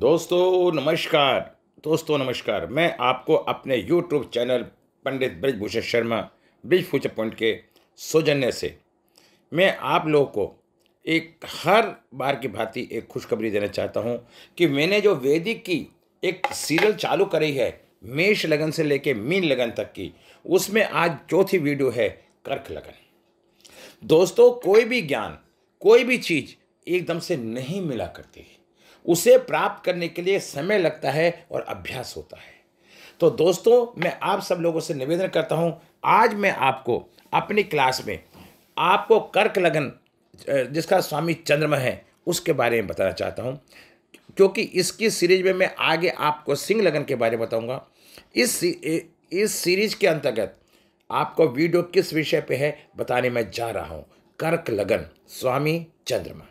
दोस्तों नमस्कार दोस्तों नमस्कार मैं आपको अपने YouTube channel Pandit Brajbhushan Sharma Brij future point के सौजन्य से मैं आप लोगों को एक हर बार की भांति एक खुशखबरी देना चाहता हूं कि मैंने जो वैदिक की एक सीरियल चालू करी है मेष लगन से लेके मीन लगन तक की उसमें आज चौथी वीडियो है कर्क लगन दोस्तों कोई भी ज्ञान कोई भी चीज़ एकदम से नहीं मिला करती है उसे प्राप्त करने के लिए समय लगता है और अभ्यास होता है तो दोस्तों मैं आप सब लोगों से निवेदन करता हूँ आज मैं आपको अपनी क्लास में आपको कर्क लगन जिसका स्वामी चंद्रमा है उसके बारे में बताना चाहता हूँ क्योंकि इसकी सीरीज में मैं आगे आपको सिंह लगन के बारे में बताऊँगा इस इस सीरीज के अंतर्गत आपको वीडियो किस विषय पे है बताने में जा रहा हूँ कर्क लगन स्वामी चंद्रमा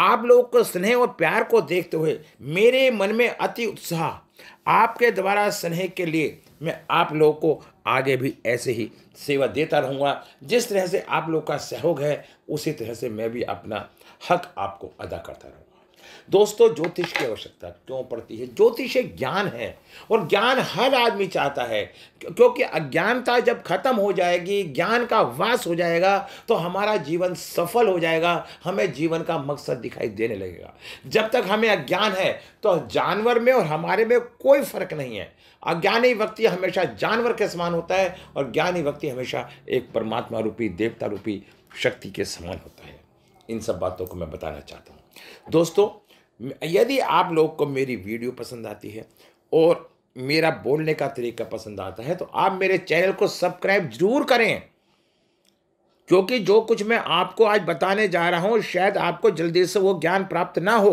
आप लोग को स्नेह और प्यार को देखते हुए मेरे मन में अति उत्साह आपके द्वारा स्नेह के लिए मैं आप लोगों को आगे भी ऐसे ही सेवा देता रहूँगा जिस तरह से आप लोग का सहयोग है उसी तरह से मैं भी अपना हक आपको अदा करता रहूँगा दोस्तों ज्योतिष की आवश्यकता क्यों पड़ती है ज्योतिष एक ज्ञान है और ज्ञान हर आदमी चाहता है क्योंकि अज्ञानता जब खत्म हो जाएगी ज्ञान का वास हो जाएगा तो हमारा जीवन सफल हो जाएगा हमें जीवन का मकसद दिखाई देने लगेगा जब तक हमें अज्ञान है तो जानवर में और हमारे में कोई फर्क नहीं है अज्ञानी व्यक्ति हमेशा जानवर के समान होता है और ज्ञानी व्यक्ति हमेशा एक परमात्मा रूपी देवता रूपी शक्ति के समान होता है इन सब बातों को मैं बताना चाहता हूँ दोस्तों यदि आप लोग को मेरी वीडियो पसंद आती है और मेरा बोलने का तरीका पसंद आता है तो आप मेरे चैनल को सब्सक्राइब जरूर करें क्योंकि जो कुछ मैं आपको आज बताने जा रहा हूँ शायद आपको जल्दी से वो ज्ञान प्राप्त ना हो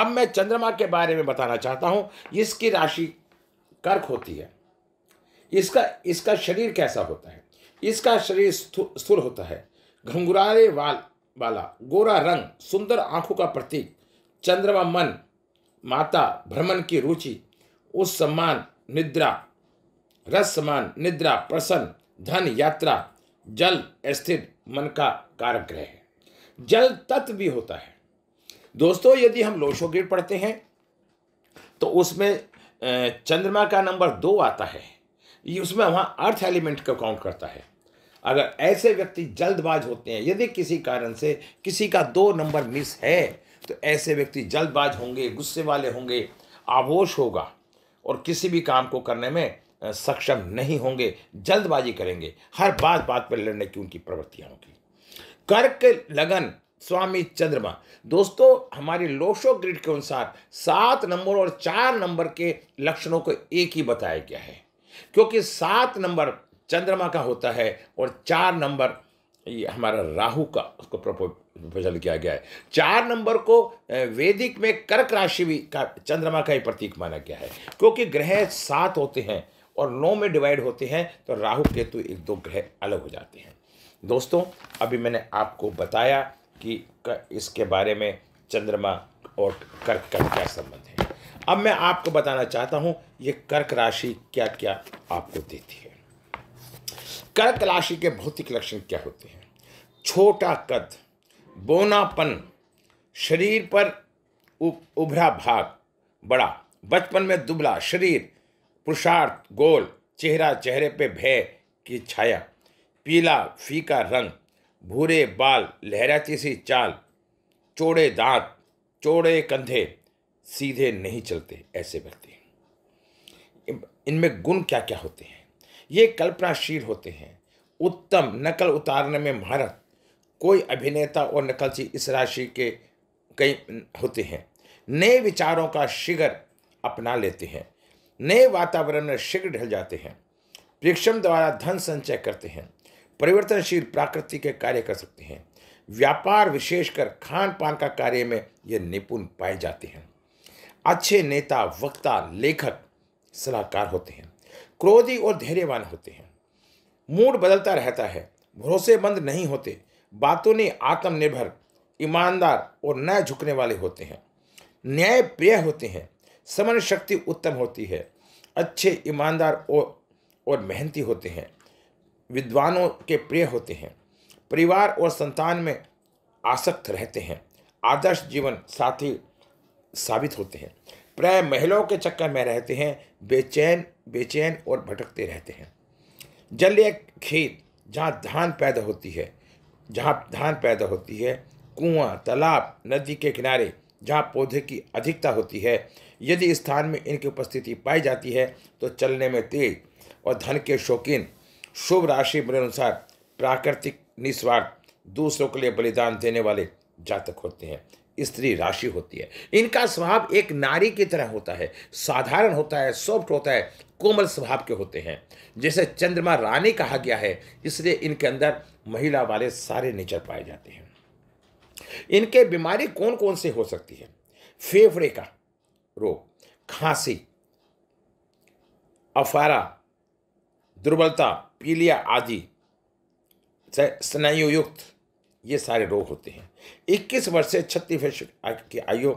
अब मैं चंद्रमा के बारे में बताना चाहता हूँ इसकी राशि कर्क होती है इसका इसका शरीर कैसा होता है इसका शरीर स्थूल होता है घंघुराले वाल वाला गोरा रंग सुंदर आंखों का प्रतीक चंद्रमा मन माता भ्रमण की रुचि उस सम्मान निद्रा रस समान निद्रा प्रसन्न धन यात्रा जल स्थिर मन का कारक ग्रह है जल तत्व भी होता है दोस्तों यदि हम गिर पढ़ते हैं तो उसमें चंद्रमा का नंबर दो आता है ये उसमें वहाँ अर्थ एलिमेंट का काउंट करता है अगर ऐसे व्यक्ति जल्दबाज होते हैं यदि किसी कारण से किसी का दो नंबर मिस है तो ऐसे व्यक्ति जल्दबाज होंगे गुस्से वाले होंगे आवोश होगा और किसी भी काम को करने में सक्षम नहीं होंगे जल्दबाजी करेंगे हर बात बात पर लड़ने की उनकी प्रवृत्तियाँ होंगी कर्क लगन स्वामी चंद्रमा दोस्तों हमारी लोशो ग्रिड के अनुसार सात नंबर और चार नंबर के लक्षणों को एक ही बताया गया है क्योंकि सात नंबर चंद्रमा का होता है और चार नंबर ये हमारा राहु का उसको बदल किया गया है चार नंबर को वैदिक में कर्क राशि भी का चंद्रमा का ही प्रतीक माना गया है क्योंकि ग्रह सात होते हैं और नौ में डिवाइड होते हैं तो राहु केतु एक दो ग्रह अलग हो जाते हैं दोस्तों अभी मैंने आपको बताया कि इसके बारे में चंद्रमा और कर्क का क्या संबंध है अब मैं आपको बताना चाहता हूँ ये कर्क राशि क्या क्या आपको देती है कर्क राशि के भौतिक लक्षण क्या होते हैं छोटा कद बोनापन शरीर पर उभरा भाग बड़ा बचपन में दुबला शरीर पुरुषार्थ गोल चेहरा चेहरे पे भय की छाया पीला फीका रंग भूरे बाल लहराती सी चाल चौड़े दांत चौड़े कंधे सीधे नहीं चलते ऐसे व्यक्ति इनमें गुण क्या क्या होते हैं ये कल्पनाशील होते हैं उत्तम नकल उतारने में महारत कोई अभिनेता और नकलची इस राशि के कई होते हैं नए विचारों का शिगर अपना लेते हैं नए वातावरण में शीघ्र ढल जाते हैं परीक्षण द्वारा धन संचय करते हैं परिवर्तनशील प्राकृतिक के कार्य कर सकते हैं व्यापार विशेषकर खान पान का कार्य में ये निपुण पाए जाते हैं अच्छे नेता वक्ता लेखक सलाहकार होते हैं क्रोधी और धैर्यवान होते हैं मूड बदलता रहता है भरोसेमंद नहीं होते बातों ने आत्मनिर्भर ईमानदार और न झुकने वाले होते हैं न्याय प्रिय होते हैं समन शक्ति उत्तम होती है अच्छे ईमानदार और और मेहनती होते हैं विद्वानों के प्रिय होते हैं परिवार और संतान में आसक्त रहते हैं आदर्श जीवन साथी साबित होते हैं प्राय महिलाओं के चक्कर में रहते हैं बेचैन बेचैन और भटकते रहते हैं जल एक खेत जहाँ धान पैदा होती है जहाँ धान पैदा होती है कुआं तालाब नदी के किनारे जहाँ पौधे की अधिकता होती है यदि स्थान में इनकी उपस्थिति पाई जाती है तो चलने में तेज और धन के शौकीन शुभ राशि अनुसार प्राकृतिक निस्वार्थ दूसरों के लिए बलिदान देने वाले जातक होते हैं स्त्री राशि होती है इनका स्वभाव एक नारी की तरह होता है साधारण होता है सॉफ्ट होता है कोमल स्वभाव के होते हैं जैसे चंद्रमा रानी कहा गया है इसलिए इनके अंदर महिला वाले सारे नेचर पाए जाते हैं इनके बीमारी कौन कौन से हो सकती है फेफड़े का रोग खांसी अफारा दुर्बलता पीलिया आदि स्नायुयुक्त ये सारे रोग होते हैं इक्कीस वर्ष से छत्तीस वर्ष की आयु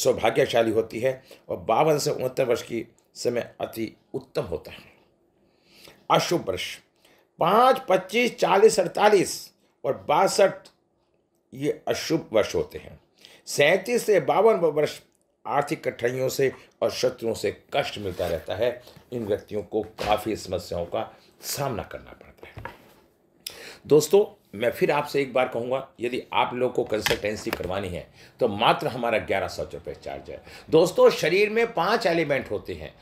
सौभाग्यशाली होती है और बावन से उनहत्तर वर्ष की समय अति उत्तम होता है अशुभ वर्ष पाँच पच्चीस चालीस अड़तालीस और बासठ ये अशुभ वर्ष होते हैं सैंतीस से बावन वर्ष आर्थिक कठिनाइयों से और शत्रुओं से कष्ट मिलता रहता है इन व्यक्तियों को काफ़ी समस्याओं का सामना करना पड़ता है दोस्तों मैं फिर आपसे एक बार कहूँगा यदि आप लोग को कंसल्टेंसी करवानी है तो मात्र हमारा ग्यारह सौ रुपये चार्ज है दोस्तों शरीर में पांच एलिमेंट होते हैं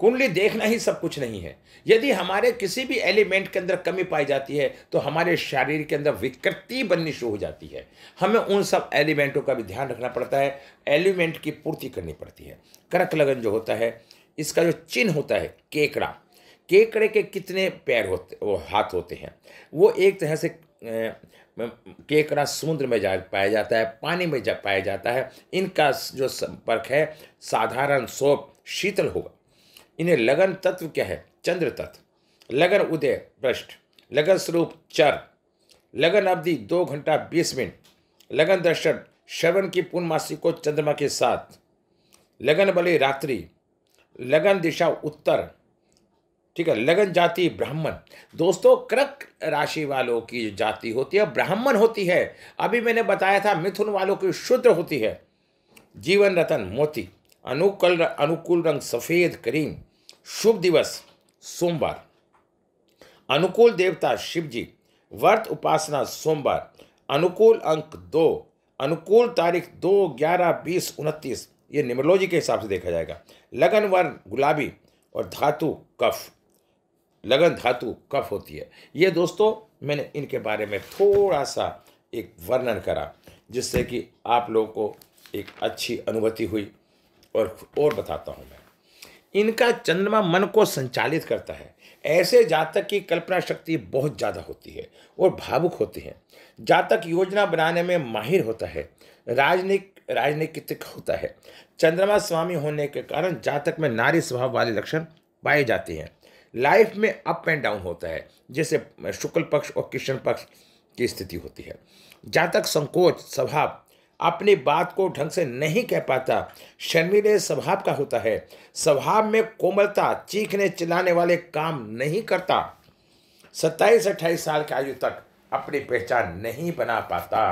कुंडली देखना ही सब कुछ नहीं है यदि हमारे किसी भी एलिमेंट के अंदर कमी पाई जाती है तो हमारे शरीर के अंदर विकृति बननी शुरू हो जाती है हमें उन सब एलिमेंटों का भी ध्यान रखना पड़ता है एलिमेंट की पूर्ति करनी पड़ती है कर्क लगन जो होता है इसका जो चिन्ह होता है केकड़ा केकड़े के कितने पैर होते वो हाथ होते हैं वो एक तरह से केकड़ा समुद्र में जा पाया जाता है पानी में जा पाया जाता है इनका जो संपर्क है साधारण सोप शीतल होगा इन्हें लगन तत्व क्या है चंद्र तत्व लगन उदय पृष्ठ लगन स्वरूप चर लगन अवधि दो घंटा बीस मिनट लगन दर्शन श्रवण की पूर्णमासी को चंद्रमा के साथ लगन बलि रात्रि लगन दिशा उत्तर ठीक है लगन जाति ब्राह्मण दोस्तों क्रक राशि वालों की जाति होती है ब्राह्मण होती है अभी मैंने बताया था मिथुन वालों की शुद्र होती है जीवन रतन मोती अनुकूल अनुकूल रंग सफ़ेद करीम शुभ दिवस सोमवार अनुकूल देवता शिव जी व्रत उपासना सोमवार अनुकूल अंक दो अनुकूल तारीख दो ग्यारह बीस उनतीस ये निमरोलॉजी के हिसाब से देखा जाएगा लगन वर्ण गुलाबी और धातु कफ लगन धातु कफ होती है ये दोस्तों मैंने इनके बारे में थोड़ा सा एक वर्णन करा जिससे कि आप लोगों को एक अच्छी अनुभूति हुई और और बताता हूँ मैं इनका चंद्रमा मन को संचालित करता है ऐसे जातक की कल्पना शक्ति बहुत ज़्यादा होती है और भावुक होते हैं जातक योजना बनाने में माहिर होता है राजनीतिक राजनीतिक होता है चंद्रमा स्वामी होने के कारण जातक में नारी स्वभाव वाले लक्षण पाए जाते हैं लाइफ में अप एंड डाउन होता है जैसे शुक्ल पक्ष और कृष्ण पक्ष की स्थिति होती है जातक संकोच स्वभाव अपनी बात को ढंग से नहीं कह पाता शर्मीले स्वभाव का होता है स्वभाव में कोमलता चीखने चिल्लाने वाले काम नहीं करता सत्ताईस अट्ठाईस साल की आयु तक अपनी पहचान नहीं बना पाता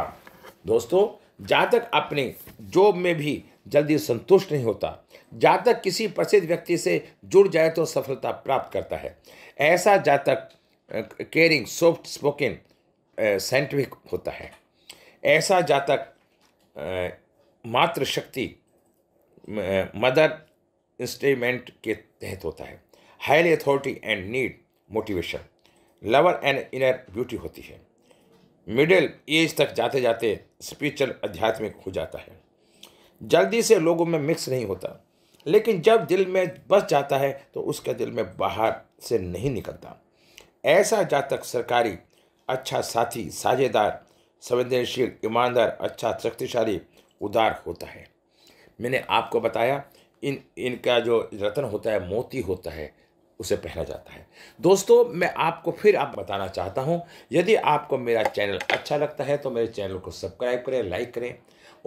दोस्तों जातक अपने जॉब में भी जल्दी संतुष्ट नहीं होता जातक किसी प्रसिद्ध व्यक्ति से जुड़ जाए तो सफलता प्राप्त करता है ऐसा जातक केयरिंग सॉफ्ट स्पोकन साइंटिफिक होता है ऐसा जातक मातृशक्ति मदर इंस्टेमेंट के तहत होता है highly authority and need motivation lover and inner beauty होती है मिडिल एज तक जाते जाते स्पिरिचुअल आध्यात्मिक हो जाता है जल्दी से लोगों में मिक्स नहीं होता लेकिन जब दिल में बस जाता है तो उसके दिल में बाहर से नहीं निकलता ऐसा जातक सरकारी अच्छा साथी साझेदार संवेदनशील ईमानदार अच्छा शक्तिशाली उदार होता है मैंने आपको बताया इन इनका जो रतन होता है मोती होता है उसे पहना जाता है दोस्तों मैं आपको फिर आप बताना चाहता हूँ यदि आपको मेरा चैनल अच्छा लगता है तो मेरे चैनल को सब्सक्राइब करें लाइक करें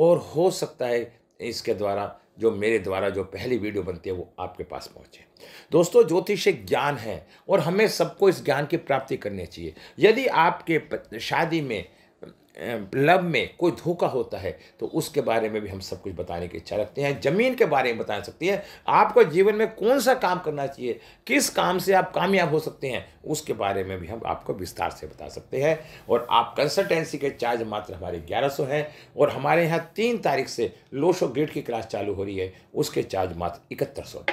और हो सकता है इसके द्वारा जो मेरे द्वारा जो पहली वीडियो बनती है वो आपके पास पहुंचे दोस्तों ज्योतिष एक ज्ञान है और हमें सबको इस ज्ञान की प्राप्ति करनी चाहिए यदि आपके शादी में लव में कोई धोखा होता है तो उसके बारे में भी हम सब कुछ बताने की इच्छा रखते हैं ज़मीन के बारे में बता सकते हैं आपको जीवन में कौन सा काम करना चाहिए किस काम से आप कामयाब हो सकते हैं उसके बारे में भी हम आपको विस्तार से बता सकते हैं और आप कंसल्टेंसी के चार्ज मात्र हमारे ग्यारह सौ हैं और हमारे यहाँ तीन तारीख से लोशो ग्रेड की क्लास चालू हो रही है उसके चार्ज मात्र इकहत्तर सौ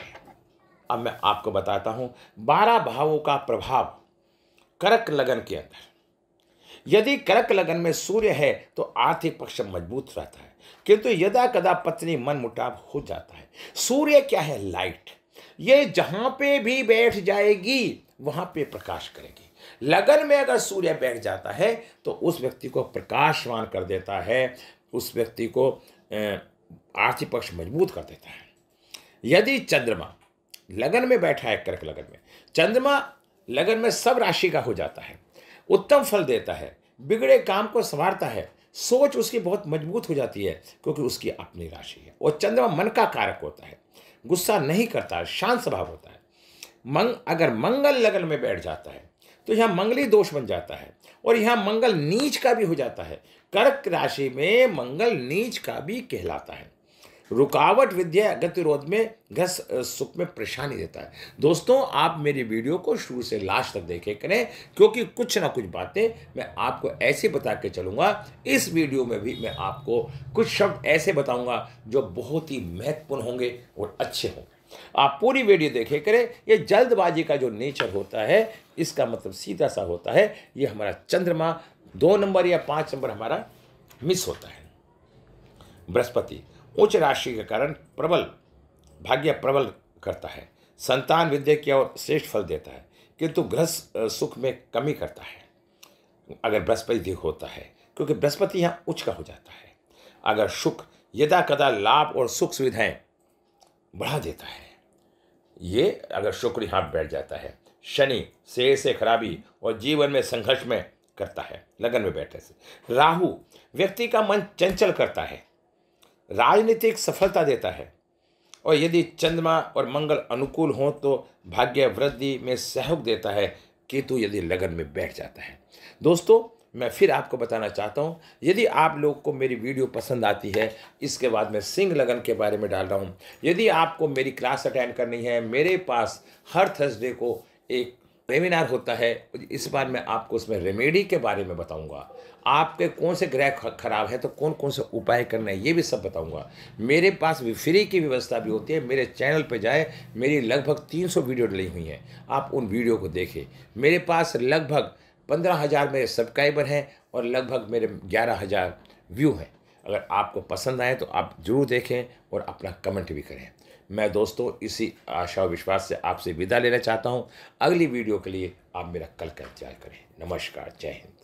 अब मैं आपको बताता हूँ बारह भावों का प्रभाव करक लगन के अंदर यदि कर्क लगन में सूर्य है तो आर्थिक पक्ष मजबूत रहता है किंतु यदा कदा पत्नी मन मुटाव हो जाता है सूर्य क्या है लाइट ये जहां पे भी बैठ जाएगी वहां पे प्रकाश करेगी लगन में अगर सूर्य बैठ जाता है तो उस व्यक्ति को प्रकाशवान कर देता है उस व्यक्ति को आर्थिक पक्ष मजबूत कर देता है यदि चंद्रमा लगन में बैठा है कर्क लगन में चंद्रमा लगन में सब राशि का हो जाता है उत्तम फल देता है बिगड़े काम को संवारता है सोच उसकी बहुत मजबूत हो जाती है क्योंकि उसकी अपनी राशि है और चंद्रमा मन का कारक होता है गुस्सा नहीं करता शांत स्वभाव होता है मंग अगर मंगल लगन में बैठ जाता है तो यहाँ मंगली दोष बन जाता है और यहाँ मंगल नीच का भी हो जाता है कर्क राशि में मंगल नीच का भी कहलाता है रुकावट विद्या गतिरोध में घस सुख में परेशानी देता है दोस्तों आप मेरी वीडियो को शुरू से लास्ट तक देखे करें क्योंकि कुछ ना कुछ बातें मैं आपको ऐसे बता के चलूँगा इस वीडियो में भी मैं आपको कुछ शब्द ऐसे बताऊँगा जो बहुत ही महत्वपूर्ण होंगे और अच्छे होंगे आप पूरी वीडियो देखे करें ये जल्दबाजी का जो नेचर होता है इसका मतलब सीधा सा होता है ये हमारा चंद्रमा दो नंबर या पाँच नंबर हमारा मिस होता है बृहस्पति उच्च राशि के कारण प्रबल भाग्य प्रबल करता है संतान विद्या की ओर श्रेष्ठ फल देता है किंतु गृह सुख में कमी करता है अगर बृहस्पति होता है क्योंकि बृहस्पति यहाँ उच्च का हो जाता है अगर सुख यदा कदा लाभ और सुख सुविधाएं बढ़ा देता है ये अगर शुक्र यहाँ बैठ जाता है शनि से से खराबी और जीवन में संघर्ष में करता है लगन में बैठने से राहु व्यक्ति का मन चंचल करता है राजनीतिक सफलता देता है और यदि चंद्रमा और मंगल अनुकूल हों तो भाग्य वृद्धि में सहयोग देता है केतु यदि लगन में बैठ जाता है दोस्तों मैं फिर आपको बताना चाहता हूँ यदि आप लोग को मेरी वीडियो पसंद आती है इसके बाद मैं सिंह लगन के बारे में डाल रहा हूँ यदि आपको मेरी क्लास अटेंड करनी है मेरे पास हर थर्सडे को एक वेबिनार होता है इस बार मैं आपको उसमें रेमेडी के बारे में बताऊंगा आपके कौन से ग्रह खराब है तो कौन कौन से उपाय करने हैं ये भी सब बताऊंगा मेरे पास फ्री की व्यवस्था भी होती है मेरे चैनल पे जाए मेरी लगभग 300 वीडियो डली हुई हैं आप उन वीडियो को देखें मेरे पास लगभग पंद्रह हज़ार मेरे सब्सक्राइबर हैं और लगभग मेरे ग्यारह हज़ार व्यू हैं अगर आपको पसंद आए तो आप ज़रूर देखें और अपना कमेंट भी करें मैं दोस्तों इसी आशा और विश्वास से आपसे विदा लेना चाहता हूँ अगली वीडियो के लिए आप मेरा कल का इंतजार करें नमस्कार जय हिंद